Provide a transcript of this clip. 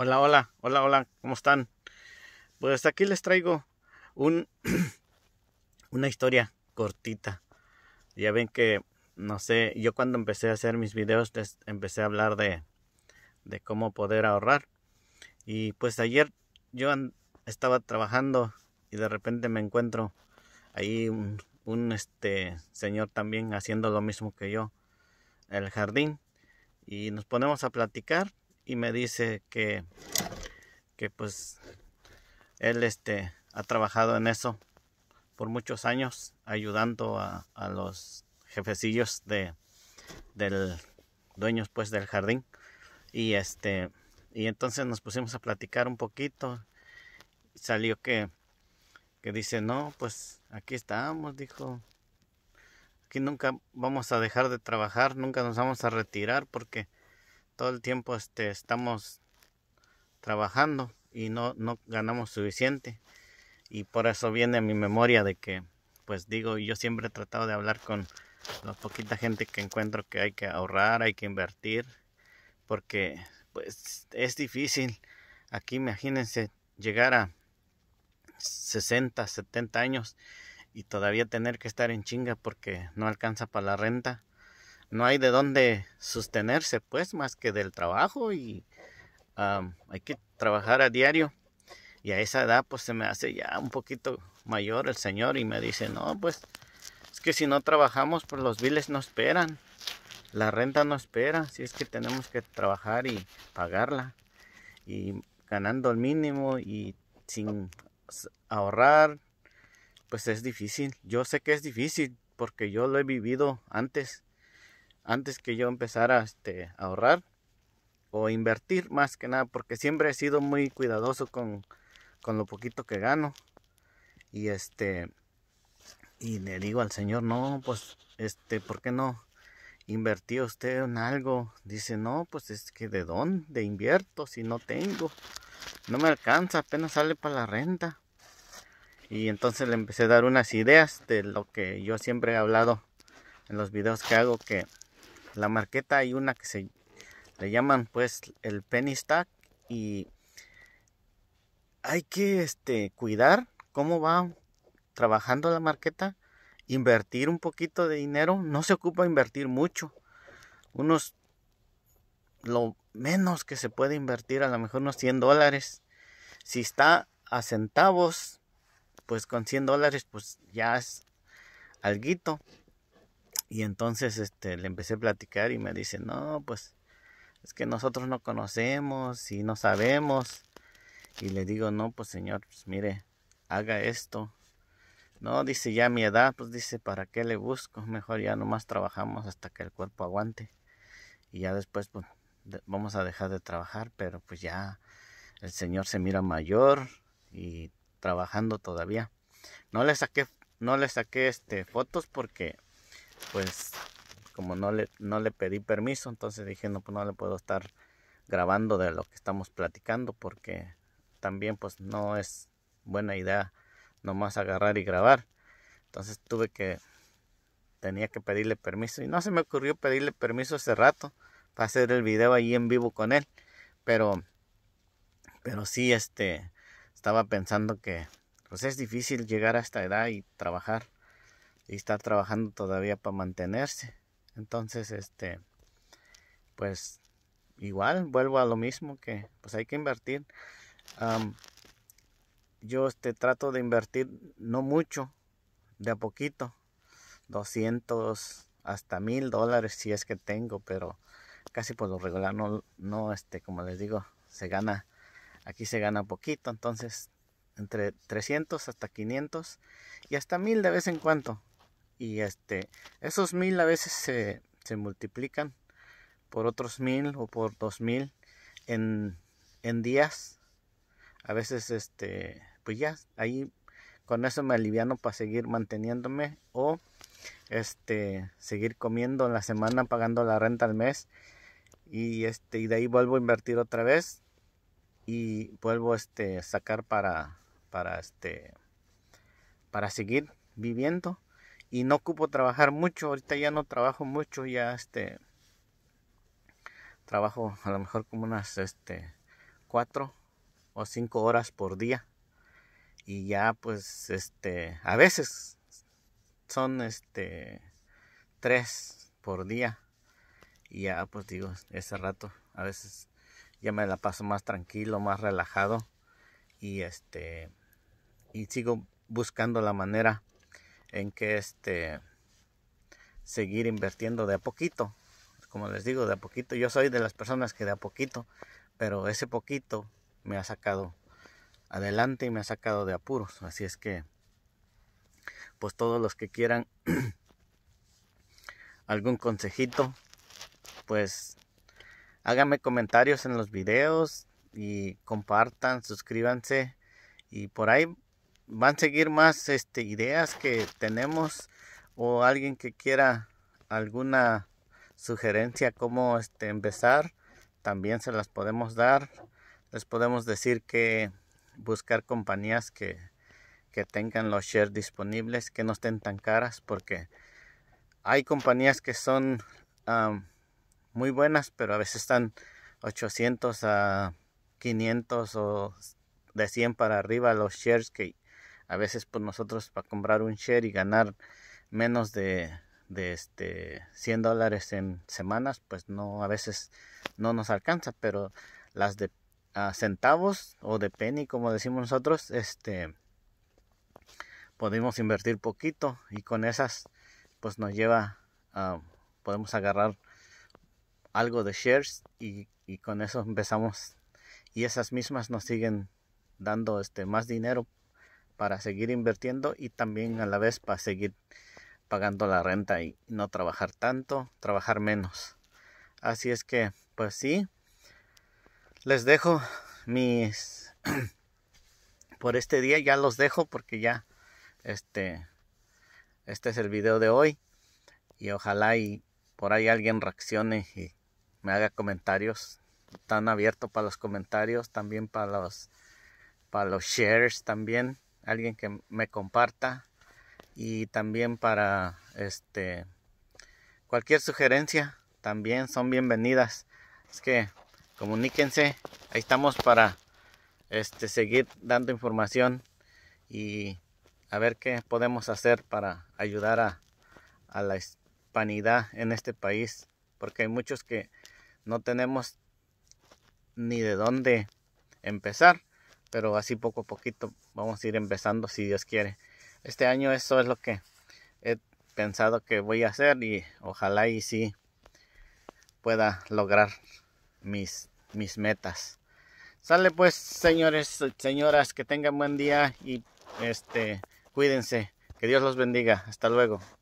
Hola, hola, hola, hola, ¿cómo están? Pues aquí les traigo un, una historia cortita. Ya ven que, no sé, yo cuando empecé a hacer mis videos empecé a hablar de, de cómo poder ahorrar. Y pues ayer yo estaba trabajando y de repente me encuentro ahí un, un este señor también haciendo lo mismo que yo, el jardín. Y nos ponemos a platicar y me dice que, que pues él este, ha trabajado en eso por muchos años, ayudando a, los jefecillos de, del dueños pues del jardín. Y este, y entonces nos pusimos a platicar un poquito. Salió que, que dice, no, pues aquí estamos, dijo. Aquí nunca vamos a dejar de trabajar, nunca nos vamos a retirar porque todo el tiempo este, estamos trabajando y no, no ganamos suficiente. Y por eso viene a mi memoria de que, pues digo, yo siempre he tratado de hablar con la poquita gente que encuentro que hay que ahorrar, hay que invertir, porque pues es difícil. Aquí imagínense llegar a 60, 70 años y todavía tener que estar en chinga porque no alcanza para la renta no hay de dónde sostenerse, pues, más que del trabajo y hay que trabajar a diario. Y a esa edad, pues, se me hace ya un poquito mayor el señor y me dice, no, pues, es que si no trabajamos, pues los biles no esperan, la renta no espera, si es que tenemos que trabajar y pagarla. Y ganando el mínimo y sin ahorrar, pues es difícil. Yo sé que es difícil porque yo lo he vivido antes antes que yo empezara este, a ahorrar o invertir más que nada, porque siempre he sido muy cuidadoso con, lo poquito que gano. Y este y le digo al Señor, "No, pues este, ¿por qué no invertí usted en algo?" Dice, "No, pues es que de dónde invierto si no tengo. No me alcanza, apenas sale para la renta." Y entonces le empecé a dar unas ideas de lo que yo siempre he hablado en los videos que hago que la marqueta hay una que se le llaman pues el penny stack y hay que este, cuidar cómo va trabajando la marqueta, invertir un poquito de dinero, no se ocupa invertir mucho, unos lo menos que se puede invertir, a lo mejor unos 100 dólares, si está a centavos, pues con 100 dólares pues ya es alguito, y entonces este, le empecé a platicar y me dice, no, pues es que nosotros no conocemos y no sabemos. Y le digo, no, pues señor, pues mire, haga esto. No, dice, ya mi edad, pues dice, ¿para qué le busco? Mejor ya nomás trabajamos hasta que el cuerpo aguante. Y ya después, pues, vamos a dejar de trabajar, pero pues ya el señor se mira mayor y trabajando todavía. No le saqué, no le saqué este, fotos porque pues como no le, no le pedí permiso, entonces dije, no, pues no le puedo estar grabando de lo que estamos platicando porque también pues no es buena idea nomás agarrar y grabar. Entonces tuve que, tenía que pedirle permiso y no se me ocurrió pedirle permiso hace rato para hacer el video ahí en vivo con él, pero, pero sí, este, estaba pensando que pues es difícil llegar a esta edad y trabajar y estar trabajando todavía para mantenerse. Entonces, este, pues igual vuelvo a lo mismo que pues hay que invertir. yo este, trato de invertir no mucho, de a poquito, 200 hasta mil dólares si es que tengo, pero casi por lo regular no, no, este, como les digo, se gana, aquí se gana poquito, entonces entre 300 hasta 500 y hasta mil de vez en cuando y este esos mil a veces se, se multiplican por otros mil o por dos mil en, días a veces este pues ya ahí con eso me aliviano para seguir manteniéndome o este seguir comiendo en la semana pagando la renta al mes y este y de ahí vuelvo a invertir otra vez y vuelvo este sacar para para este para seguir viviendo y no ocupo trabajar mucho, ahorita ya no trabajo mucho, ya este trabajo a lo mejor como unas este cuatro o cinco horas por día y ya pues este a veces son este tres por día y ya pues digo ese rato a veces ya me la paso más tranquilo más relajado y este y sigo buscando la manera en que este seguir invirtiendo de a poquito. Como les digo, de a poquito. Yo soy de las personas que de a poquito, pero ese poquito me ha sacado adelante y me ha sacado de apuros. Así es que, pues todos los que quieran algún consejito, pues háganme comentarios en los videos y compartan, suscríbanse y por ahí van a seguir más este, ideas que tenemos o alguien que quiera alguna sugerencia cómo este, empezar, también se las podemos dar. Les podemos decir que buscar compañías que, que tengan los shares disponibles, que no estén tan caras, porque hay compañías que son muy buenas, pero a veces están 800 a 500 o de 100 para arriba los shares que a veces pues nosotros para comprar un share y ganar menos de, de este 100 dólares en semanas pues no a veces no nos alcanza pero las de ah, centavos o de penny como decimos nosotros este podemos invertir poquito y con esas pues nos lleva a podemos agarrar algo de shares y, y con eso empezamos y esas mismas nos siguen dando este más dinero para seguir invirtiendo y también a la vez para seguir pagando la renta y no trabajar tanto, trabajar menos. Así es que, pues sí, les dejo mis... por este día ya los dejo porque ya, este, este es el video de hoy y ojalá y por ahí alguien reaccione y me haga comentarios. Están abierto para los comentarios, también para los, para los shares también alguien que me comparta y también para este cualquier sugerencia también son bienvenidas. Es que comuníquense, ahí estamos para este seguir dando información y a ver qué podemos hacer para ayudar a, a la hispanidad en este país, porque hay muchos que no tenemos ni de dónde empezar pero así poco a poquito vamos a ir empezando si Dios quiere. Este año eso es lo que he pensado que voy a hacer y ojalá y sí pueda lograr mis, mis metas. Sale pues señores, señoras, que tengan buen día y este cuídense. Que Dios los bendiga. Hasta luego.